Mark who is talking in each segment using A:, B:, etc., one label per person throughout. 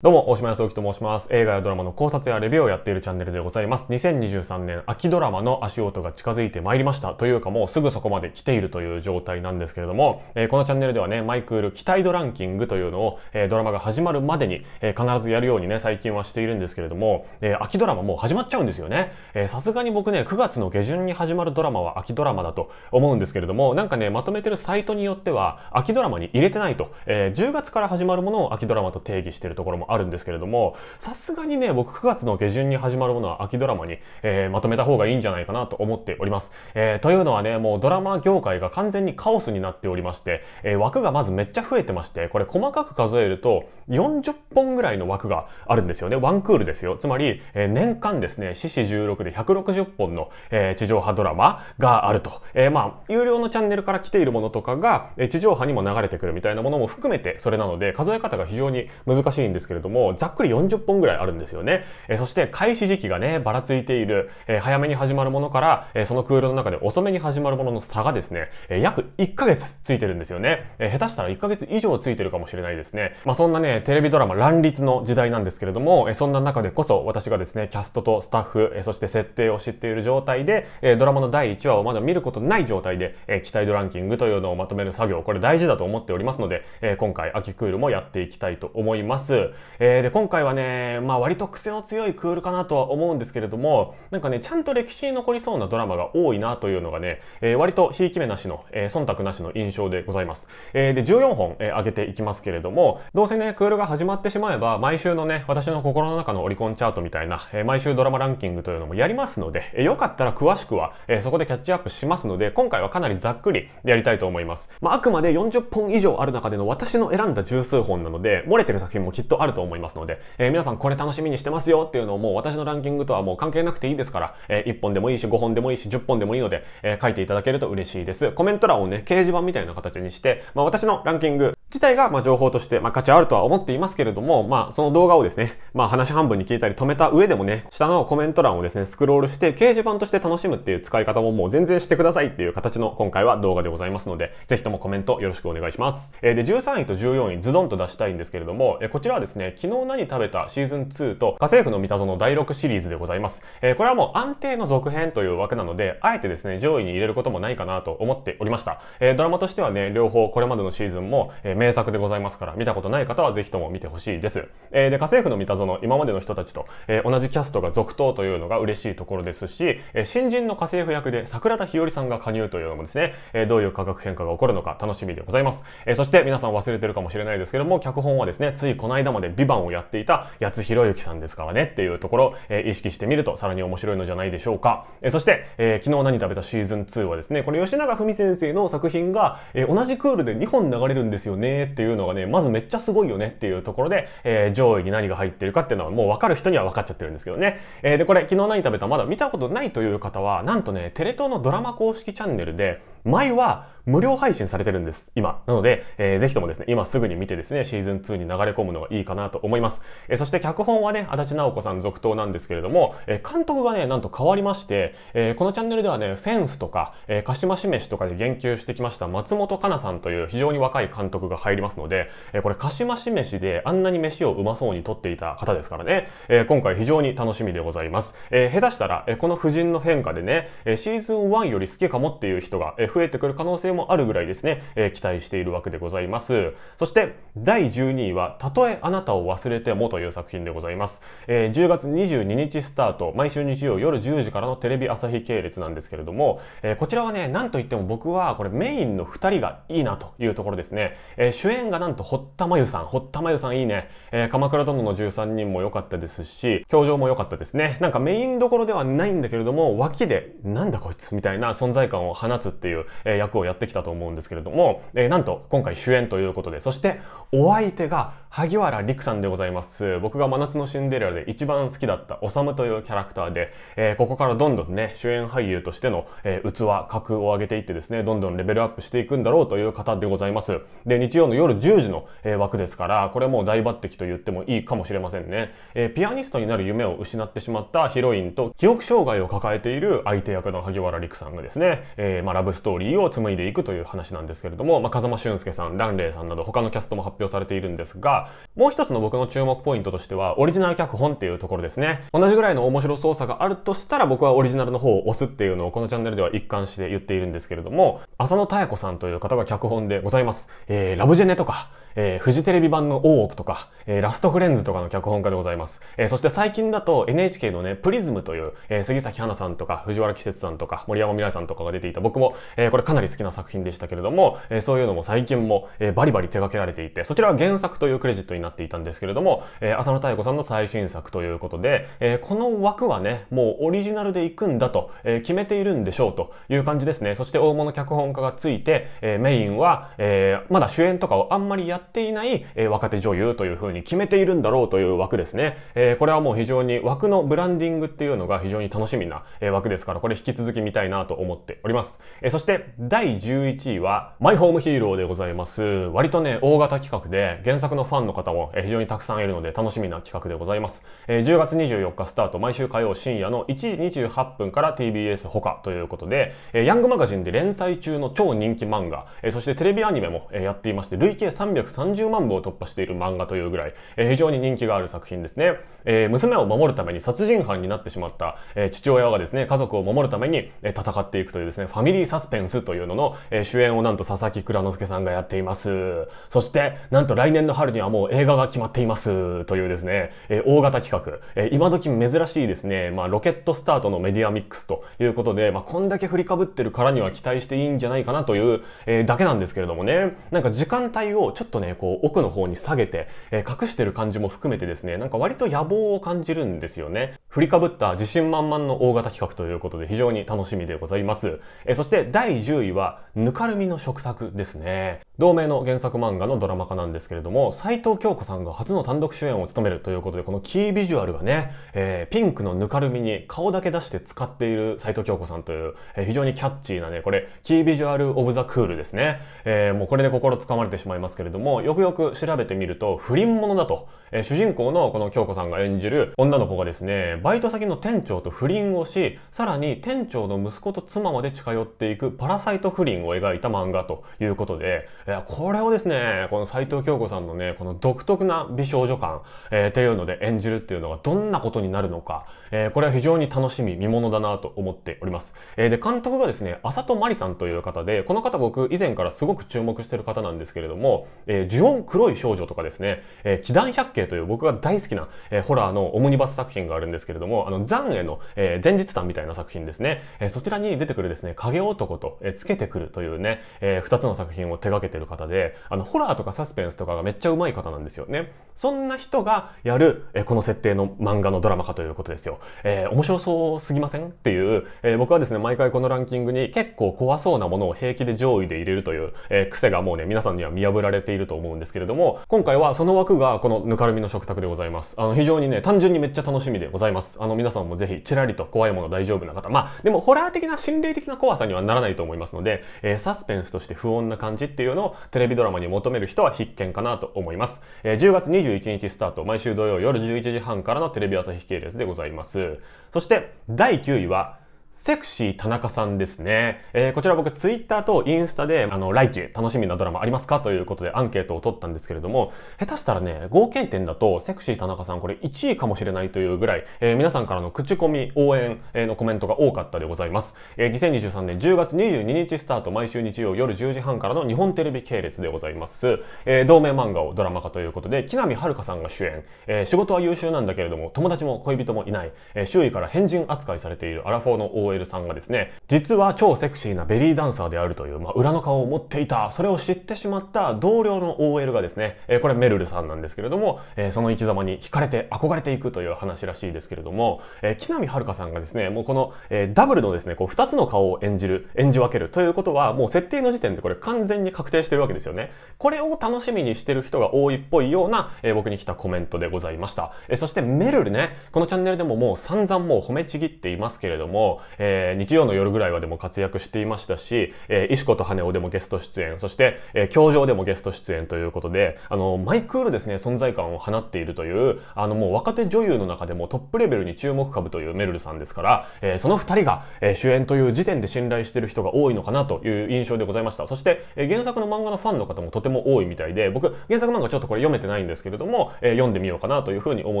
A: どうも、大島康之と申します。映画やドラマの考察やレビューをやっているチャンネルでございます。2023年秋ドラマの足音が近づいてまいりました。というかもうすぐそこまで来ているという状態なんですけれども、えー、このチャンネルではね、マイクール期待度ランキングというのを、えー、ドラマが始まるまでに、えー、必ずやるようにね、最近はしているんですけれども、えー、秋ドラマもう始まっちゃうんですよね。さすがに僕ね、9月の下旬に始まるドラマは秋ドラマだと思うんですけれども、なんかね、まとめてるサイトによっては、秋ドラマに入れてないと、えー、10月から始まるものを秋ドラマと定義しているところもあるんですけれども、さすがにね、僕9月の下旬に始まるものは秋ドラマに、えー、まとめた方がいいんじゃないかなと思っております。えー、というのはね、もうドラマ業界が完全にカオスになっておりまして、えー、枠がまずめっちゃ増えてまして、これ細かく数えると40本ぐらいの枠があるんですよね。ワンクールですよ。つまり、えー、年間ですね、四死16で160本の、えー、地上波ドラマがあると。えー、まあ、有料のチャンネルから来ているものとかが、えー、地上波にも流れてくるみたいなものも含めてそれなので、数え方が非常に難しいんですけれども、れども、ざっくり40本ぐらいあるんですよね。えそして開始時期がね、ばらついている、え早めに始まるものから、えそのクールの中で遅めに始まるものの差がですね、え約1ヶ月ついてるんですよね。え下手したら1ヶ月以上ついてるかもしれないですね。まあ、そんなね、テレビドラマ乱立の時代なんですけれども、えそんな中でこそ私がですね、キャストとスタッフ、えそして設定を知っている状態で、えドラマの第1話をまだ見ることない状態で、え期待度ランキングというのをまとめる作業、これ大事だと思っておりますので、え今回秋クールもやっていきたいと思います。えー、で、今回はね、まあ割と癖の強いクールかなとは思うんですけれども、なんかね、ちゃんと歴史に残りそうなドラマが多いなというのがね、えー、割とひいき目なしの、えー、忖度なしの印象でございます。えー、で、14本、えー、上げていきますけれども、どうせね、クールが始まってしまえば、毎週のね、私の心の中のオリコンチャートみたいな、えー、毎週ドラマランキングというのもやりますので、えー、よかったら詳しくは、えー、そこでキャッチアップしますので、今回はかなりざっくりやりたいと思います。まあ、あくまで40本以上ある中での私の選んだ十数本なので、漏れてる作品もきっとあるとと思いますので、えー、皆さんこれ楽しみにしてますよっていうのをもう私のランキングとはもう関係なくていいですから、えー、1本でもいいし、5本でもいいし、10本でもいいので、えー、書いていただけると嬉しいです。コメント欄をね、掲示板みたいな形にして、まあ、私のランキング、自体が、ま情報として、ま価値あるとは思っていますけれども、まあ、その動画をですね、まあ、話半分に聞いたり止めた上でもね、下のコメント欄をですね、スクロールして、掲示板として楽しむっていう使い方ももう全然してくださいっていう形の今回は動画でございますので、ぜひともコメントよろしくお願いします。えー、で、13位と14位、ズドンと出したいんですけれども、えこちらはですね、昨日何食べたシーズン2と、家政婦の三田園第6シリーズでございます。えー、これはもう安定の続編というわけなので、あえてですね、上位に入れることもないかなと思っておりました。えー、ドラマとしてはね、両方これまでのシーズンも、えー名作でございますから、見たことない方はぜひとも見てほしいです。えー、で、家政婦の三田園、今までの人たちと、えー、同じキャストが続投というのが嬉しいところですし、えー、新人の家政婦役で桜田ひよりさんが加入というのもですね、えどういう化学変化が起こるのか楽しみでございます。えそして皆さん忘れてるかもしれないですけども、脚本はですね、ついこの間までビバンをやっていた八津博之さんですからねっていうところ、え意識してみるとさらに面白いのじゃないでしょうか。えそして、え昨日何食べたシーズン2はですね、これ吉永文先生の作品が、え同じクールで2本流れるんですよねねっていうのがね、まずめっちゃすごいよねっていうところで、えー、上位に何が入ってるかっていうのはもう分かる人には分かっちゃってるんですけどね。えー、で、これ昨日何食べたまだ見たことないという方は、なんとね、テレ東のドラマ公式チャンネルで、前は無料配信されてるんです、今。なので、えー、ぜひともですね、今すぐに見てですね、シーズン2に流れ込むのがいいかなと思います。えー、そして脚本はね、足立直子さん続投なんですけれども、えー、監督がね、なんと変わりまして、えー、このチャンネルではね、フェンスとか、えー、鹿島しめしとかで言及してきました松本香奈さんという非常に若い監督が入りますので、えー、これ鹿島しめしであんなに飯をうまそうに撮っていた方ですからね、えー、今回非常に楽しみでございます。えー、下手したら、えー、この夫人の変化でね、えー、シーズン1より好きかもっていう人が、えー増えてくる可能性もあるぐらいですね、え期待しているわけでございます。そして、第12位は、たとえあなたを忘れてもという作品でございます。え10月22日スタート、毎週日曜夜10時からのテレビ朝日系列なんですけれども、えこちらはね、なんといっても僕はこれメインの2人がいいなというところですね。え主演がなんと堀田真由さん。堀田真由さんいいね。え鎌倉殿の13人も良かったですし、表情も良かったですね。なんかメインどころではないんだけれども、脇で、なんだこいつみたいな存在感を放つっていういう役をやってきたと思うんですけれども、えなんと今回主演ということで、そしてお相手が萩原陸さんでございます。僕が真夏のシンデレラで一番好きだったおさむというキャラクターで、えー、ここからどんどんね、主演俳優としての、えー、器、格を上げていってですね、どんどんレベルアップしていくんだろうという方でございます。で、日曜の夜10時の、えー、枠ですから、これもう大抜擢と言ってもいいかもしれませんね。えピアニストになる夢を失ってしまったヒロインと記憶障害を抱えている相手役の萩原陸さんがですね、えまあ、ラブストーリーを紡いでいくという話なんですけれども、まあ、風間俊介さん、ランレイさんなど他のキャストも発表されているんですが、もう一つの僕の注目ポイントとしては、オリジナル脚本っていうところですね。同じぐらいの面白操作があるとしたら僕はオリジナルの方を押すっていうのをこのチャンネルでは一貫して言っているんですけれども、浅野妙子さんという方が脚本でございます。えー、ラブジェネとか、えー、フジテレビ版の大奥とか、えー、ラストフレンズとかの脚本家でございます。えー、そして最近だと NHK のね、プリズムという、えー、杉咲花さんとか、藤原季節さんとか、森山未来さんとかが出ていた僕も、えー、これかなり好きな作品でしたけれども、えー、そういうのも最近も、えー、バリバリ手掛けられていて、そちらは原作というクレジットになっていたんですけれども、えー、浅野太子さんの最新作ということで、えー、この枠はね、もうオリジナルで行くんだと、えー、決めているんでしょうという感じですね。そして大物脚本家がついて、えー、メインは、えー、まだ主演とかをあんまりやってっていない、えー、若手女優というふうに決めているんだろうという枠ですね。えー、これはもう非常に枠のブランディングっていうのが非常に楽しみな、えー、枠ですから、これ引き続き見たいなと思っております。えー、そして第11位は、マイホームヒーローでございます。割とね、大型企画で原作のファンの方も非常にたくさんいるので楽しみな企画でございます。えー、10月24日スタート、毎週火曜深夜の1時28分から TBS 他ということで、えー、ヤングマガジンで連載中の超人気漫画、えー、そしてテレビアニメもやっていまして、累計330 3 0万部を突破している漫画というぐらい、えー、非常に人気がある作品ですね。えー、娘を守るために殺人犯になってしまった、えー、父親がですね、家族を守るために、え戦っていくというですね、ファミリーサスペンスというのの、えー、主演をなんと佐々木蔵之介さんがやっています。そして、なんと来年の春にはもう映画が決まっていますというですね、えー、大型企画、えー、今時珍しいですね、まあ、ロケットスタートのメディアミックスということで、まあ、こんだけ振りかぶってるからには期待していいんじゃないかなという、えー、だけなんですけれどもね、なんか時間帯をちょっととね、こう奥の方に下げて、えー、隠してる感じも含めてですね、なんか割と野望を感じるんですよね。振りかぶった自信満々の大型企画ということで非常に楽しみでございます。えー、そして第10位は、ぬかるみの食卓ですね。同名の原作漫画のドラマ化なんですけれども、斎藤京子さんが初の単独主演を務めるということで、このキービジュアルがね、えー、ピンクのぬかるみに顔だけ出して使っている斎藤京子さんという、えー、非常にキャッチーなね、これ、キービジュアルオブザクールですね。えー、もうこれで心つかまれてしまいますけれども、も、よくよく調べてみると、不倫ものだとえー、主人公のこの京子さんが演じる女の子がですね、バイト先の店長と不倫をし、さらに店長の息子と妻まで近寄っていくパラサイト不倫を描いた漫画ということで、えこれをですね、この斎藤京子さんのね、この独特な美少女感、えー、っていうので演じるっていうのがどんなことになるのか、えー、これは非常に楽しみ、見物だなと思っております。えー、で、監督がですね、浅戸まりさんという方で、この方僕以前からすごく注目してる方なんですけれども、えー、ジ黒い少女とかですね、えー、祈百景系という僕が大好きな、えー、ホラーのオムニバス作品があるんですけれども、あの、残影の、えー、前日談みたいな作品ですね。えー、そちらに出てくるですね、影男と、えー、つけてくるというね、えー、二つの作品を手掛けてる方で、あの、ホラーとかサスペンスとかがめっちゃ上手い方なんですよね。そんな人がやる、えー、この設定の漫画のドラマ化ということですよ。えー、面白そうすぎませんっていう、えー、僕はですね、毎回このランキングに結構怖そうなものを平気で上位で入れるという、えー、癖がもうね、皆さんには見破られていると思うんですけれども、今回はその枠がこのぬかの食卓でございます。あの、非常にね、単純にめっちゃ楽しみでございます。あの、皆さんもぜひ、ちらりと怖いもの大丈夫な方。まあ、でも、ホラー的な心霊的な怖さにはならないと思いますので、えー、サスペンスとして不穏な感じっていうのをテレビドラマに求める人は必見かなと思います。えー、10月21日スタート、毎週土曜夜11時半からのテレビ朝日系列でございます。そして、第9位は、セクシー田中さんですね。えー、こちら僕ツイッターとインスタで、あの、来季楽しみなドラマありますかということでアンケートを取ったんですけれども、下手したらね、合計点だとセクシー田中さんこれ1位かもしれないというぐらい、えー、皆さんからの口コミ、応援のコメントが多かったでございます。えー、2023年10月22日スタート、毎週日曜夜10時半からの日本テレビ系列でございます。えー、同名漫画をドラマ化ということで、木南遥さんが主演、えー、仕事は優秀なんだけれども、友達も恋人もいない、えー、周囲から変人扱いされているアラフォーの応援 OL さんがですね、実は超セクシーなベリーダンサーであるという、まあ、裏の顔を持っていた、それを知ってしまった同僚の OL がですね、えこれメルルさんなんですけれども、えその生き様に惹かれて憧れていくという話らしいですけれども、え木南遥さんがですね、もうこの、えダブルのですね、こう2つの顔を演じる、演じ分けるということは、もう設定の時点でこれ完全に確定してるわけですよね。これを楽しみにしてる人が多いっぽいような、え僕に来たコメントでございました。えそしてメルルね、このチャンネルでももう散々もう褒めちぎっていますけれども、えー、日曜の夜ぐらいはでも活躍していましたし、えー、石子と羽男でもゲスト出演、そして、えー、教場でもゲスト出演ということで、あの、マイクールですね、存在感を放っているという、あの、もう若手女優の中でもトップレベルに注目株というメルルさんですから、えー、その二人が、えー、主演という時点で信頼している人が多いのかなという印象でございました。そして、えー、原作の漫画のファンの方もとても多いみたいで、僕、原作漫画ちょっとこれ読めてないんですけれども、えー、読んでみようかなというふうに思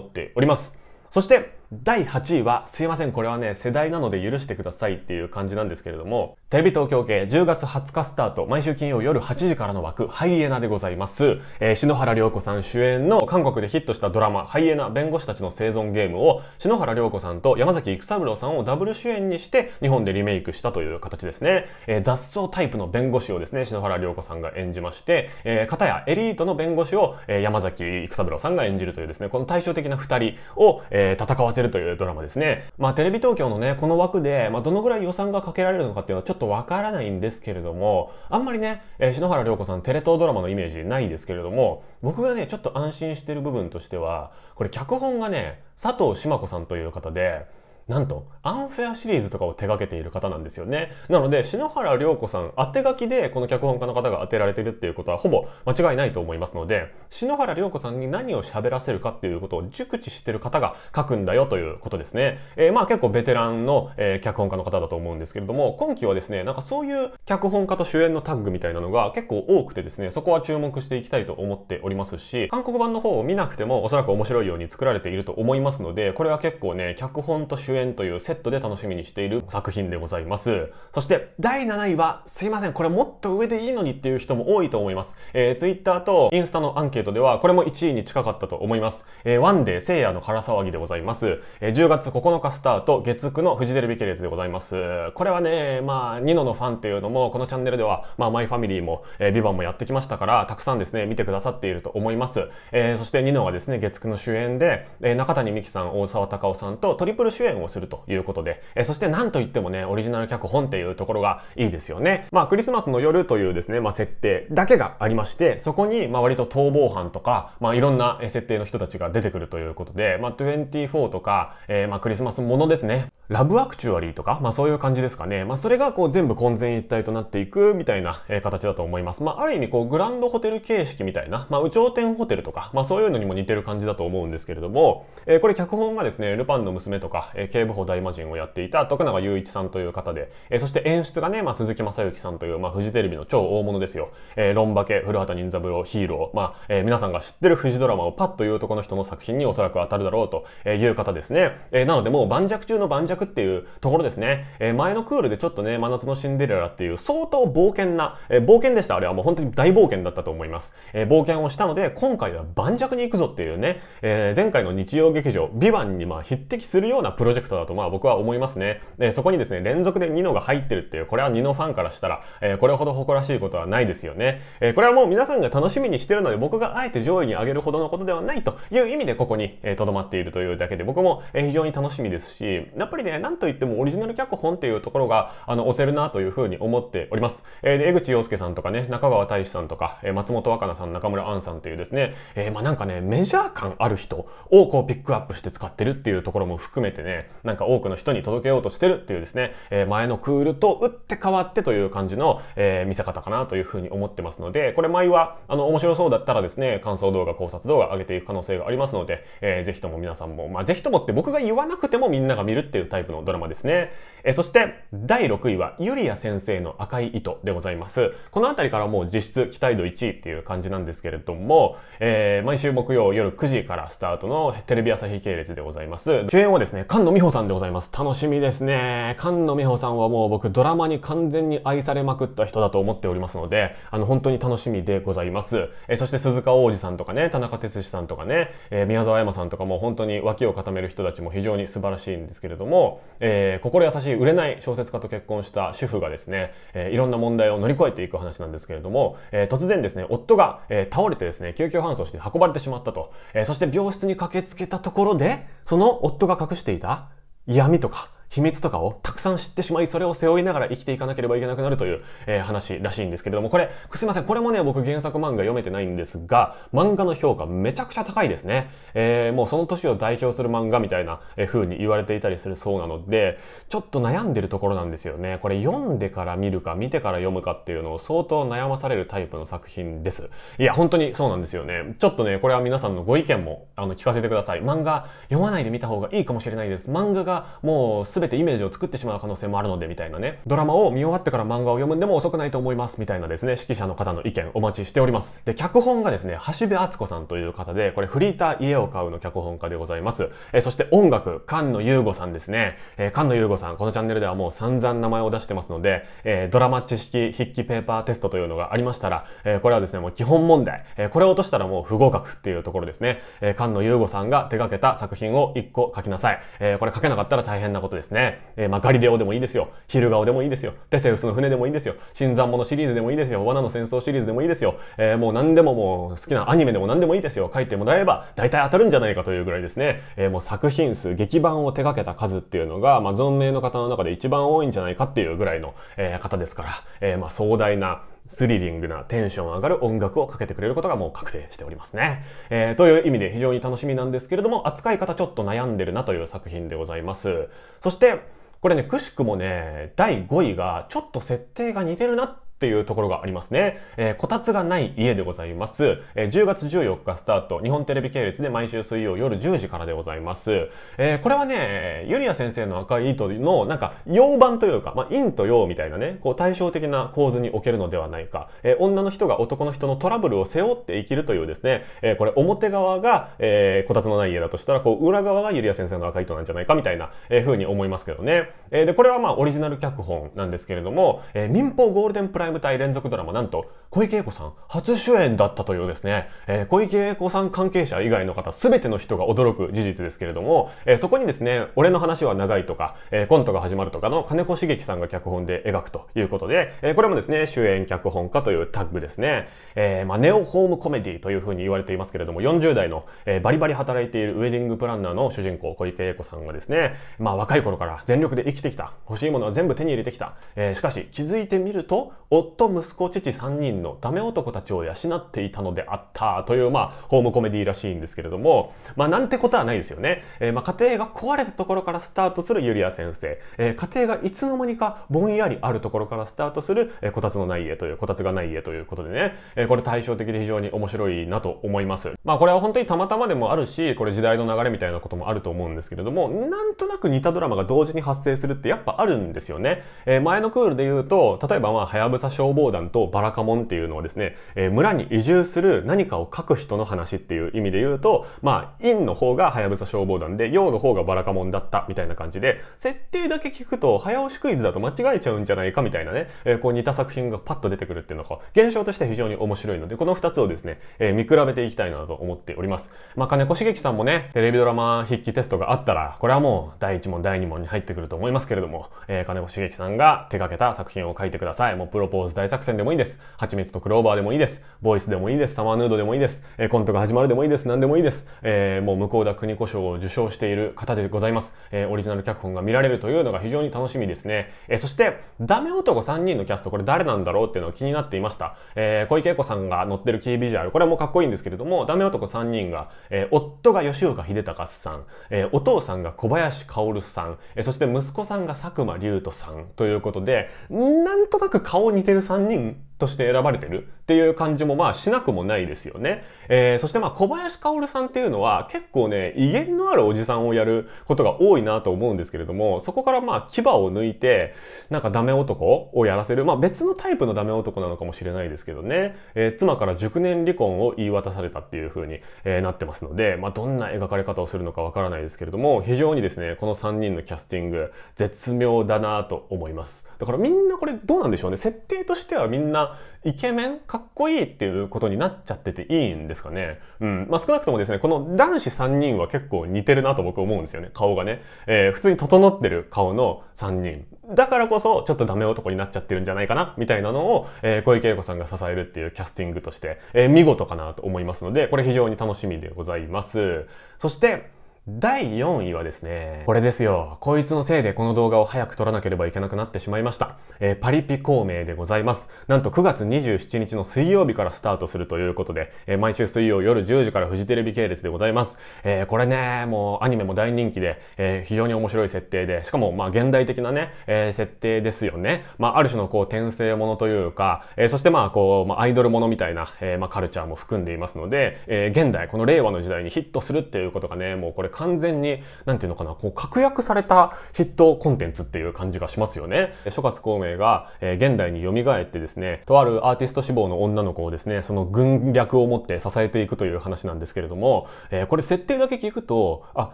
A: っております。そして、第8位は、すいません、これはね、世代なので許してくださいっていう感じなんですけれども、テレビ東京系10月20日スタート、毎週金曜夜8時からの枠、ハイエナでございます。えー、篠原涼子さん主演の韓国でヒットしたドラマ、ハイエナ弁護士たちの生存ゲームを、篠原涼子さんと山崎育三郎さんをダブル主演にして、日本でリメイクしたという形ですね。えー、雑草タイプの弁護士をですね、篠原涼子さんが演じまして、えー、片やエリートの弁護士を、えー、山崎育三郎さんが演じるというですね、この対照的な二人を、えー、戦わせせるというドラマですね。まあ、テレビ東京のね、この枠で、まあ、どのぐらい予算がかけられるのかっていうのはちょっとわからないんですけれども、あんまりね、えー、篠原涼子さんテレ東ドラマのイメージないんですけれども、僕がね、ちょっと安心してる部分としては、これ脚本がね、佐藤志麻子さんという方で、なんと、アンフェアシリーズとかを手掛けている方なんですよね。なので、篠原涼子さん、当て書きでこの脚本家の方が当てられてるっていうことはほぼ間違いないと思いますので、篠原涼子さんに何を喋らせるかっていうことを熟知してる方が書くんだよということですね。えー、まあ結構ベテランの、えー、脚本家の方だと思うんですけれども、今期はですね、なんかそういう脚本家と主演のタッグみたいなのが結構多くてですね、そこは注目していきたいと思っておりますし、韓国版の方を見なくてもおそらく面白いように作られていると思いますので、これは結構ね、脚本と主演円というセットで楽しみにしている作品でございます。そして第7位は、すいません、これもっと上でいいのにっていう人も多いと思います。えー、Twitter とインスタのアンケートでは、これも1位に近かったと思います。えー、ワンデー聖夜の空騒ぎでございます。えー、10月9日スタート、月9のフジテレビ系列でございます。これはね、まあ、ニノのファンっていうのも、このチャンネルでは、まあ、マイファミリーも、えー、ビバンもやってきましたから、たくさんですね、見てくださっていると思います。えー、そしてニノはですね、月9の主演で、えー、中谷美紀さん、大沢たかおさんとトリプル主演ををするということで、えそして何といってもね、オリジナル脚本っていうところがいいですよね。まあ、クリスマスの夜というですね、まあ、設定だけがありまして、そこに、まあ、割と逃亡犯とか、まあ、いろんな設定の人たちが出てくるということで、まあ、24とか、えー、まあ、クリスマスものですね。ラブアクチュアリーとか、まあそういう感じですかね。まあそれがこう全部混然一体となっていくみたいな、え形だと思います。まあある意味こうグランドホテル形式みたいな、まあ有頂天ホテルとか、まあそういうのにも似てる感じだと思うんですけれども、えー、これ脚本がですね、ルパンの娘とか、えー、警部補大魔人をやっていた徳永雄一さんという方で、えー、そして演出がね、まあ、鈴木正幸さんという、まあ、フジテレビの超大物ですよ。えー、ロンバケ、古畑任三郎、ヒーロー、まあ、えー、皆さんが知ってるフジドラマをパッというとこの人の作品におそらく当たるだろうという方ですね。えー、なのでもう盤石中の盤石っていうところですね。えー、前のクールでちょっとね、真夏のシンデレラっていう相当冒険な、えー、冒険でした。あれはもう本当に大冒険だったと思います。えー、冒険をしたので、今回は盤石に行くぞっていうね、えー、前回の日曜劇場、ビバンにまあ匹敵するようなプロジェクトクトだとまあ僕は思いますね。で、そこにですね、連続でニノが入ってるっていう、これはニノファンからしたら、えー、これほど誇らしいことはないですよね。えー、これはもう皆さんが楽しみにしてるので、僕があえて上位に上げるほどのことではないという意味でここに、えー、留まっているというだけで、僕も、えー、非常に楽しみですし、やっぱりね、なんといってもオリジナル脚本っていうところが、あの、押せるなというふうに思っております。えー、で、江口洋介さんとかね、中川大志さんとか、えー、松本若菜さん、中村杏さんというですね、えー、まあなんかね、メジャー感ある人をこうピックアップして使ってるっていうところも含めてね、なんか多くの人に届けようとしてるっていうですね、えー、前のクールと打って変わってという感じの、えー、見せ方かなというふうに思ってますので、これ毎は、あの、面白そうだったらですね、感想動画、考察動画上げていく可能性がありますので、えー、ぜひとも皆さんも、まあ、ぜひともって僕が言わなくてもみんなが見るっていうタイプのドラマですね。えー、そして、第6位は、ゆりや先生の赤い糸でございます。このあたりからもう実質期待度1位っていう感じなんですけれども、えー、毎週木曜夜9時からスタートのテレビ朝日系列でございます。主演はですね、菅野美穂さんでございます。楽しみですね。菅野美穂さんはもう僕ドラマに完全に愛されまくった人だと思っておりますので、あの本当に楽しみでございます。えそして鈴鹿央士さんとかね、田中哲司さんとかね、えー、宮沢山さんとかも本当に脇を固める人たちも非常に素晴らしいんですけれども、えー、心優しい売れない小説家と結婚した主婦がですね、えー、いろんな問題を乗り越えていく話なんですけれども、え突然ですね、夫が、え倒れてですね、救急搬送して運ばれてしまったと、えそして病室に駆けつけたところで、その夫が隠していた嫌味とか、秘密とかをたくさん知ってしまい、それを背負いながら生きていかなければいけなくなるという、えー、話らしいんですけれども、これ、すいません、これもね、僕原作漫画読めてないんですが、漫画の評価めちゃくちゃ高いですね。えー、もうその年を代表する漫画みたいな風に言われていたりするそうなので、ちょっと悩んでるところなんですよね。これ読んでから見るか、見てから読むかっていうのを相当悩まされるタイプの作品です。いや、本当にそうなんですよね。ちょっとね、これは皆さんのご意見も、あの、聞かせてください。漫画読まないで見た方がいいかもしれないです。漫画がもう全てイメージを作ってしまう可能性もあるのでみたいなね、ドラマを見終わってから漫画を読むんでも遅くないと思いますみたいなですね、指揮者の方の意見お待ちしております。で、脚本がですね、橋部敦子さんという方で、これフリーター家を買うの脚本家でございます。えそして音楽、菅野優吾さんですね。えー、菅野優吾さん、このチャンネルではもう散々名前を出してますので、えー、ドラマ知識筆記ペーパーテストというのがありましたら、えー、これはですね、もう基本問題、えー、これを落としたらもう不合格っていうところですね。えー、菅野優吾さんが手掛けた作品を1個書きなさい。えー、これ書けなかったら大変なことです。ですね、えー、まあ、ガリレオでもいいですよ。ヒルガオでもいいですよ。テセウスの船でもいいですよ。新参者シリーズでもいいですよ。罠の戦争シリーズでもいいですよ。えー、もう何でももう好きなアニメでも何でもいいですよ。書いてもらえば大体当たるんじゃないかというぐらいですね、えー、もう作品数、劇版を手掛けた数っていうのが、まあ、存命の方の中で一番多いんじゃないかっていうぐらいの、え方ですから、えまあ、壮大な、スリリングなテンション上がる音楽をかけてくれることがもう確定しておりますね。えー、という意味で非常に楽しみなんですけれども、扱い方ちょっと悩んでるなという作品でございます。そして、これね、くしくもね、第5位がちょっと設定が似てるなっっていうところがありますね。えー、こたつがない家でございます。えー、10月14日スタート、日本テレビ系列で毎週水曜夜10時からでございます。えー、これはね、ゆりや先生の赤い糸の、なんか、洋版というか、まあ、陰と陽みたいなね、こう対照的な構図におけるのではないか。えー、女の人が男の人のトラブルを背負って生きるというですね、えー、これ表側が、えー、こたつのない家だとしたら、こう裏側がゆりや先生の赤い糸なんじゃないかみたいな、えー、うに思いますけどね。えー、で、これはまあ、オリジナル脚本なんですけれども、えー、民放ゴールデンプライ舞台連続ドラマ、なんと、小池栄子さん、初主演だったというですね、えー、小池栄子さん関係者以外の方、すべての人が驚く事実ですけれども、えー、そこにですね、俺の話は長いとか、えー、コントが始まるとかの金子茂樹さんが脚本で描くということで、えー、これもですね、主演脚本家というタッグですね、えー、まあ、ネオホームコメディというふうに言われていますけれども、40代の、えー、バリバリ働いているウェディングプランナーの主人公、小池栄子さんがですね、まあ、若い頃から全力で生きてきた、欲しいものは全部手に入れてきた、えー、しかし気づいてみると、夫、息子、父3人のダメ男たちを養っていたのであったという、まあ、ホームコメディらしいんですけれども、まあ、なんてことはないですよね。えー、まあ、家庭が壊れたところからスタートするユリア先生、えー、家庭がいつの間にかぼんやりあるところからスタートする、えー、こたつのない家という、こたつがない家ということでね、えー、これ対照的で非常に面白いなと思います。まあ、これは本当にたまたまでもあるし、これ時代の流れみたいなこともあると思うんですけれども、なんとなく似たドラマが同時に発生するってやっぱあるんですよね。えー、前のクールで言うと、例えばまあ、はやぶさ佐消防団とバラカモンっていうのはですね、えー、村に移住する何かを書く人の話っていう意味で言うと、まあ、陰の方がハヤブサ消防団で、陽の方がバラカモンだったみたいな感じで、設定だけ聞くと早押しクイズだと間違えちゃうんじゃないかみたいなね、えー、こう似た作品がパッと出てくるっていうのが現象として非常に面白いので、この二つをですね、えー、見比べていきたいなと思っております。まあ、金子茂樹さんもね、テレビドラマ筆記テストがあったら、これはもう第一問第二問に入ってくると思いますけれども、え金子茂樹さんが手掛けた作品を書いてください。もうプロポポーズ大作戦でもいいです。蜂蜜とクローバーでもいいです。ボイスでもいいです。サマーヌードでもいいです。えコントが始まるでもいいです。何でもいいです。えー、もう向田邦子賞を受賞している方でございます。えー、オリジナル脚本が見られるというのが非常に楽しみですね。えそして、ダメ男3人のキャスト、これ誰なんだろうっていうのを気になっていました。え小池栄子さんが乗ってるキービジュアル、これもかっこいいんですけれども、ダメ男3人が、え夫が吉岡秀隆さん、えお父さんが小林薫さん、えそして息子さんが佐久間龍斗さんということで、なんとなく顔にてる3人として選ばれてるっていう感じもまあしなくもないですよね。えー、そしてまあ小林薫さんっていうのは結構ね、威厳のあるおじさんをやることが多いなと思うんですけれども、そこからまあ牙を抜いて、なんかダメ男をやらせる、まあ別のタイプのダメ男なのかもしれないですけどね、えー、妻から熟年離婚を言い渡されたっていう風に、えー、なってますので、まあどんな描かれ方をするのかわからないですけれども、非常にですね、この3人のキャスティング、絶妙だなと思います。だからみんなこれどうなんでしょうね。設定としてはみんなイケメンかっこいいっていうことになっちゃってていいんですかね。うん。まあ、少なくともですね、この男子3人は結構似てるなと僕思うんですよね。顔がね。えー、普通に整ってる顔の3人。だからこそ、ちょっとダメ男になっちゃってるんじゃないかな、みたいなのを、えー、小池栄子さんが支えるっていうキャスティングとして、えー、見事かなと思いますので、これ非常に楽しみでございます。そして、第4位はですね、これですよ。こいつのせいでこの動画を早く撮らなければいけなくなってしまいました。えー、パリピ孔明でございます。なんと9月27日の水曜日からスタートするということで、えー、毎週水曜夜10時からフジテレビ系列でございます。えー、これね、もうアニメも大人気で、え非常に面白い設定で、しかもまあ現代的なね、え設定ですよね。まあある種のこう転生ものというか、えそしてまあこう、まあ、アイドルものみたいな、えまあカルチャーも含んでいますので、え現代、この令和の時代にヒットするっていうことがね、もうこれ完全に、なんていうのかな、こう、確約されたヒットコンテンツっていう感じがしますよね。諸葛孔明が、えー、現代に蘇ってですね、とあるアーティスト志望の女の子をですね、その軍略を持って支えていくという話なんですけれども、えー、これ設定だけ聞くと、あ、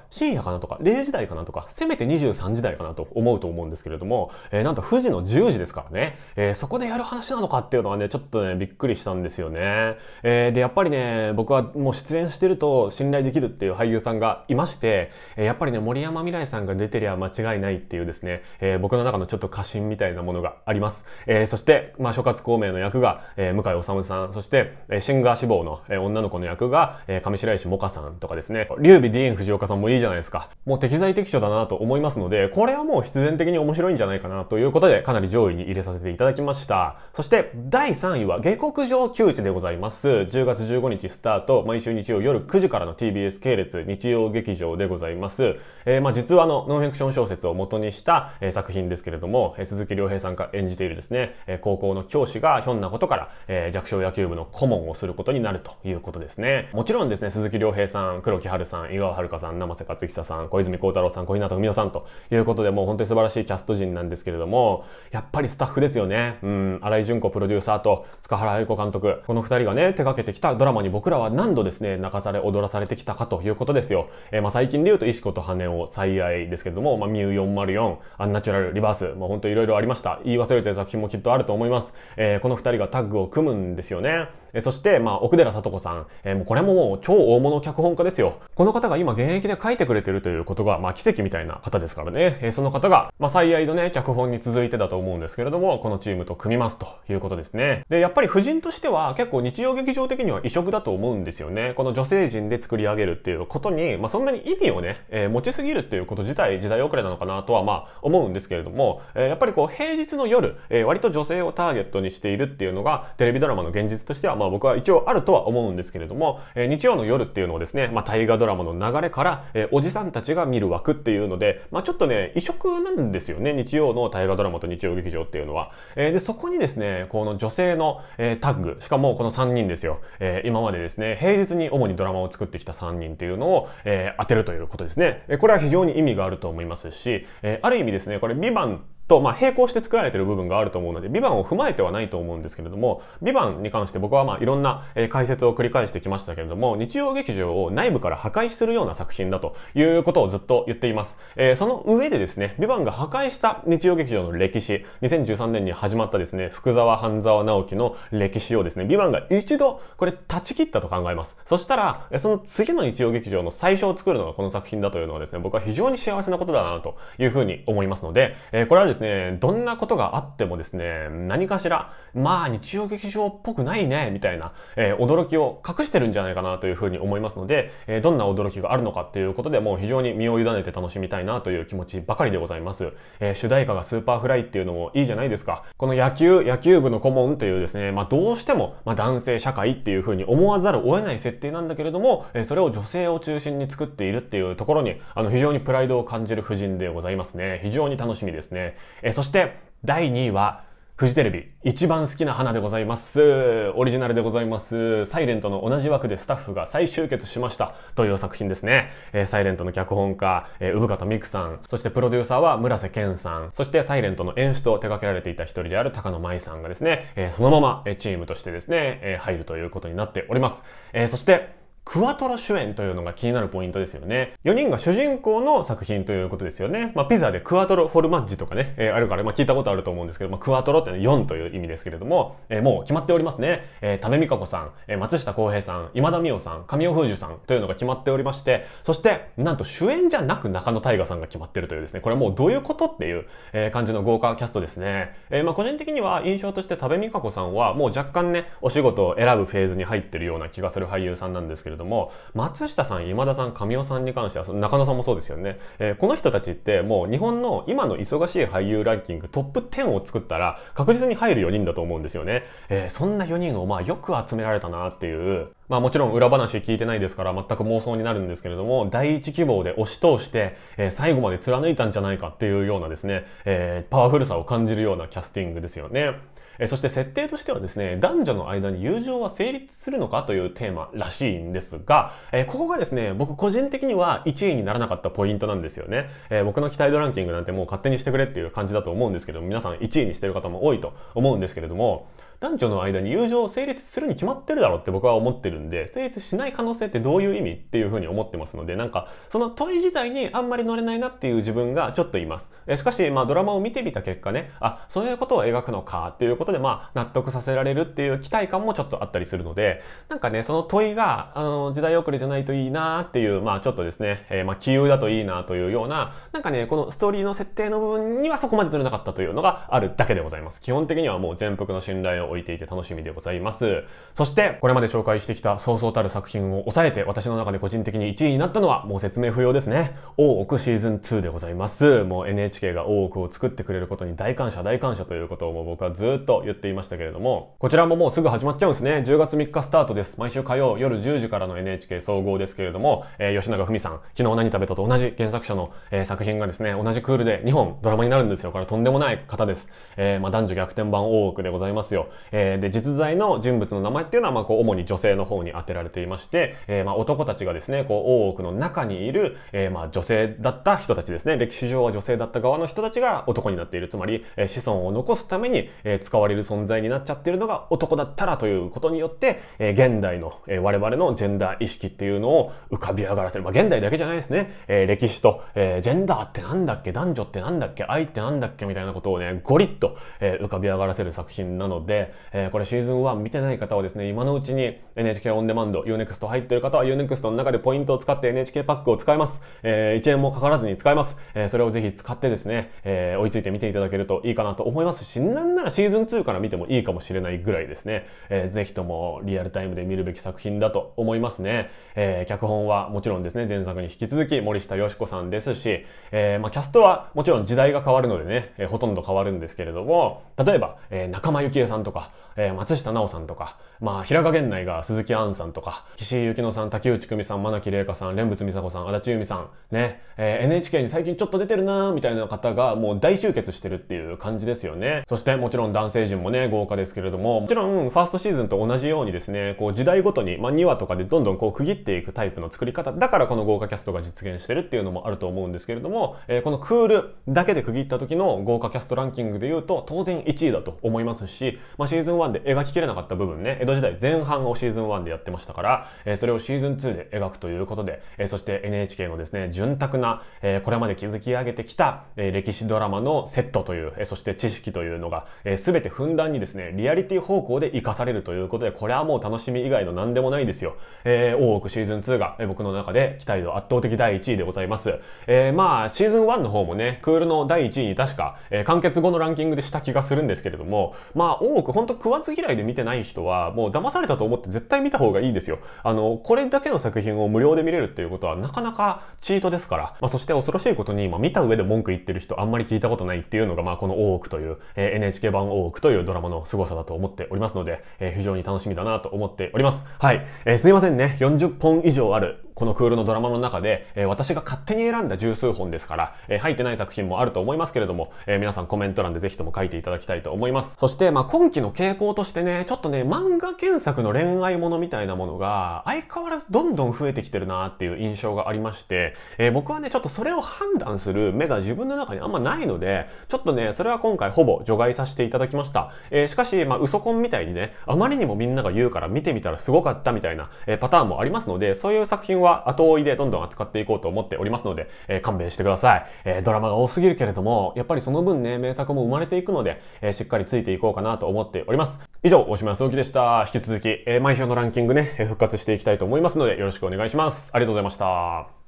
A: 深夜かなとか、0時代かなとか、せめて23時代かなと思うと思うんですけれども、えー、なんと富士の10時ですからね、えそこでやる話なのかっていうのはね、ちょっとね、びっくりしたんですよね。えで、やっぱりね、僕はもう出演してると信頼できるっていう俳優さんがいましたして、やっぱりね、森山未来さんが出てりゃ間違いないっていうですね、え僕の中のちょっと過信みたいなものがあります。えそして、まあ、諸葛孔明の役が、え向井治さん、そして、えシンガー志望の、え女の子の役が、え上白石萌歌さんとかですね、劉備ディーン・藤岡さんもいいじゃないですか。もう適材適所だなと思いますので、これはもう必然的に面白いんじゃないかなということで、かなり上位に入れさせていただきました。そして、第3位は、下克上窮地でございます。10月15日スタート、毎週日曜夜9時からの TBS 系列日曜劇場上でございます。えー、まあ実はあの、ノンフィクション小説を元にした、えー、作品ですけれども、えー、鈴木亮平さんが演じているですね、えー、高校の教師がひょんなことから、えー、弱小野球部の顧問をすることになるということですね。もちろんですね、鈴木亮平さん、黒木春さん、井川遥さん、生瀬勝久さん、小泉孝太郎さん、小日向文乃さんということで、もう本当に素晴らしいキャスト陣なんですけれども、やっぱりスタッフですよね。うん、荒井淳子プロデューサーと塚原愛子監督、この二人がね、手掛けてきたドラマに僕らは何度ですね、泣かされ踊らされてきたかということですよ。えー、まあ最近で言うと、石子と羽を最愛ですけれども、まあ、ミュー404、アンナチュラル、リバース、まあ、本当いろいろありました。言い忘れてる作品もきっとあると思います。えー、この二人がタッグを組むんですよね。えそして、まあ、奥寺と子さん、えもうこれももう超大物脚本家ですよ。この方が今現役で書いてくれてるということが、まあ、奇跡みたいな方ですからね。えその方が、まあ、最愛のね、脚本に続いてだと思うんですけれども、このチームと組みますということですね。で、やっぱり夫人としては結構日曜劇場的には異色だと思うんですよね。この女性陣で作り上げるっていうことに、まあ、そんなに意味をね、えー、持ちすぎるっていうこと自体時代遅れなのかなとはまあ思うんですけれども、えー、やっぱりこう平日の夜、えー、割と女性をターゲットにしているっていうのがテレビドラマの現実としてはまあ僕は一応あるとは思うんですけれども、え日曜の夜っていうのをですね、まあ大河ドラマの流れから、えおじさんたちが見る枠っていうので、まあちょっとね、異色なんですよね、日曜の大河ドラマと日曜劇場っていうのは。えで、そこにですね、この女性の、えタッグ、しかもこの3人ですよ、え今までですね、平日に主にドラマを作ってきた3人っていうのを、え当てるということですね。これは非常に意味があると思いますし、えある意味ですね、これ、ビバンと、まあ、並行して作られている部分があると思うので、ビバンを踏まえてはないと思うんですけれども、ビバンに関して僕はまあ、いろんな解説を繰り返してきましたけれども、日曜劇場を内部から破壊するような作品だということをずっと言っています。えー、その上でですね、ビバンが破壊した日曜劇場の歴史、2013年に始まったですね、福沢半沢直樹の歴史をですね、ビバンが一度これ断ち切ったと考えます。そしたら、その次の日曜劇場の最初を作るのがこの作品だというのはですね、僕は非常に幸せなことだなというふうに思いますので、えー、これはですね、どんなことがあってもですね、何かしら、まあ日曜劇場っぽくないね、みたいな、えー、驚きを隠してるんじゃないかなというふうに思いますので、えー、どんな驚きがあるのかっていうことでもう非常に身を委ねて楽しみたいなという気持ちばかりでございます。えー、主題歌がスーパーフライっていうのもいいじゃないですか。この野球、野球部の顧問というですね、まあどうしても、まあ、男性社会っていうふうに思わざるを得ない設定なんだけれども、えそれを女性を中心に作っているっていうところに、あの非常にプライドを感じる夫人でございますね。非常に楽しみですね。えそして、第2位は、フジテレビ、一番好きな花でございます。オリジナルでございます。サイレントの同じ枠でスタッフが再集結しました。という作品ですね。えー、サイレントの脚本家、えー、産方美久さん、そしてプロデューサーは村瀬健さん、そしてサイレントの演出を手掛けられていた一人である高野舞さんがですね、えー、そのままチームとしてですね、えー、入るということになっております。えそして、クワトロ主演というのが気になるポイントですよね。4人が主人公の作品ということですよね。まあ、ピザでクワトロフォルマッジとかね、えー、あるから、まあ、聞いたことあると思うんですけど、まあ、クワトロって4という意味ですけれども、えー、もう決まっておりますね。えー、タメミカコさん、えー、松下洸平さん、今田美桜さん、神尾楓珠さんというのが決まっておりまして、そして、なんと主演じゃなく中野大河さんが決まってるというですね、これもうどういうことっていう、えー、感じの豪華キャストですね。えー、まあ、個人的には印象としてタメミカコさんはもう若干ね、お仕事を選ぶフェーズに入ってるような気がする俳優さんなんですけど、れども、松下さん、今田さん、神尾さんに関しては、中野さんもそうですよね。えー、この人たちってもう日本の今の忙しい俳優ランキングトップ10を作ったら確実に入る4人だと思うんですよね。えー、そんな4人をまあよく集められたなっていう。まあもちろん裏話聞いてないですから全く妄想になるんですけれども、第一希望で押し通して、えー、最後まで貫いたんじゃないかっていうようなですね、えー、パワフルさを感じるようなキャスティングですよね。えそして設定としてはですね、男女の間に友情は成立するのかというテーマらしいんですが、えここがですね、僕個人的には1位にならなかったポイントなんですよね。え僕の期待度ランキングなんてもう勝手にしてくれっていう感じだと思うんですけども、皆さん1位にしてる方も多いと思うんですけれども、男女の間に友情を成立するに決まってるだろうって僕は思ってるんで、成立しない可能性ってどういう意味っていうふうに思ってますので、なんか、その問い自体にあんまり乗れないなっていう自分がちょっといます。えしかし、まあドラマを見てみた結果ね、あ、そういうことを描くのかっていうことで、まあ納得させられるっていう期待感もちょっとあったりするので、なんかね、その問いが、あの、時代遅れじゃないといいなっていう、まあちょっとですね、えー、まあ杞だといいなというような、なんかね、このストーリーの設定の部分にはそこまで取れなかったというのがあるだけでございます。基本的にはもう全幅の信頼を置いていて楽しみでございます。そして、これまで紹介してきたそうそうたる作品を抑えて、私の中で個人的に1位になったのは、もう説明不要ですね。大奥シーズン2でございます。もう NHK が大奥を作ってくれることに大感謝大感謝ということをもう僕はずっと言っていましたけれども、こちらももうすぐ始まっちゃうんですね。10月3日スタートです。毎週火曜夜10時からの NHK 総合ですけれども、えー、吉永文さん、昨日何食べたと同じ原作者の、えー、作品がですね、同じクールで2本ドラマになるんですよ。これとんでもない方です。えー、まあ、男女逆転版大奥でございますよ。えー、で、実在の人物の名前っていうのは、まあ、こう、主に女性の方に当てられていまして、えー、まあ、男たちがですね、こう、大奥の中にいる、えー、まあ、女性だった人たちですね、歴史上は女性だった側の人たちが男になっている。つまり、えー、子孫を残すために、えー、使われる存在になっちゃってるのが男だったらということによって、えー、現代の、えー、我々のジェンダー意識っていうのを浮かび上がらせる。まあ、現代だけじゃないですね。えー、歴史と、えー、ジェンダーってなんだっけ男女ってなんだっけ愛ってなんだっけみたいなことをね、ゴリッと、えー、浮かび上がらせる作品なので、えー、これシーズン1見てない方はですね、今のうちに NHK オンデマンド、UNEXT 入ってる方は UNEXT の中でポイントを使って NHK パックを使います。えー、1円もかからずに使えます。えー、それをぜひ使ってですね、えー、追いついて見ていただけるといいかなと思いますし、なんならシーズン2から見てもいいかもしれないぐらいですね、えー、ぜひともリアルタイムで見るべき作品だと思いますね。えー、脚本はもちろんですね、前作に引き続き森下よし子さんですし、えー、まあ、キャストはもちろん時代が変わるのでね、えー、ほとんど変わるんですけれども、例えば、えー、仲間由紀恵さんとか、吧。えー、松下奈緒さんとか、まあ、平賀源内が鈴木杏さんとか、岸井ゆきのさん、竹内久美さん、真木玲香さん、蓮仏美佐子さん、足立由美さん、ね、えー、NHK に最近ちょっと出てるなーみたいな方がもう大集結してるっていう感じですよね。そしてもちろん男性陣もね、豪華ですけれども、もちろんファーストシーズンと同じようにですね、こう時代ごとに、まあ、2話とかでどんどんこう区切っていくタイプの作り方、だからこの豪華キャストが実現してるっていうのもあると思うんですけれども、えー、このクールだけで区切った時の豪華キャストランキングで言うと、当然1位だと思いますし、まあ、シーズン1で描ききれなかった部分ね、江戸時代前半をシーズン1でやってましたから、えそれをシーズン2で描くということで、えそして NHK のですね、潤沢な、えこれまで築き上げてきた、え歴史ドラマのセットという、えそして知識というのが、えー、全てふんだんにですね、リアリティ方向で活かされるということで、これはもう楽しみ以外の何でもないですよ。えー、大奥シーズン2が、え僕の中で期待度圧倒的第1位でございます。えー、まあ、シーズン1の方もね、クールの第1位に確か、え完結後のランキングでした気がするんですけれども、まあ、大奥ほんと詳わず嫌いで見てない人は、もう騙されたと思って絶対見た方がいいですよ。あの、これだけの作品を無料で見れるっていうことはなかなかチートですから。まあ、そして恐ろしいことに、まあ、見た上で文句言ってる人あんまり聞いたことないっていうのが、まあ、この大奥という、えー、NHK 版大奥というドラマの凄さだと思っておりますので、えー、非常に楽しみだなと思っております。はい。えー、すいませんね。40本以上あるこのクールのドラマの中で、え私が勝手に選んだ十数本ですから、え入ってない作品もあると思いますけれども、え皆さんコメント欄でぜひとも書いていただきたいと思います。そして、まあ、今期の傾向としてね、ちょっとね、漫画原作の恋愛ものみたいなものが、相変わらずどんどん増えてきてるなっていう印象がありまして、え僕はね、ちょっとそれを判断する目が自分の中にあんまないので、ちょっとね、それは今回ほぼ除外させていただきました。えしかし、まあ、嘘コンみたいにね、あまりにもみんなが言うから見てみたらすごかったみたいな、えパターンもありますので、そういう作品をは後追いでどんどん扱っていこうと思っておりますので、えー、勘弁してください、えー、ドラマが多すぎるけれども、やっぱりその分ね、名作も生まれていくので、えー、しっかりついていこうかなと思っております。以上、大島康之でした。引き続き、え毎週のランキングね、復活していきたいと思いますので、よろしくお願いします。ありがとうございました。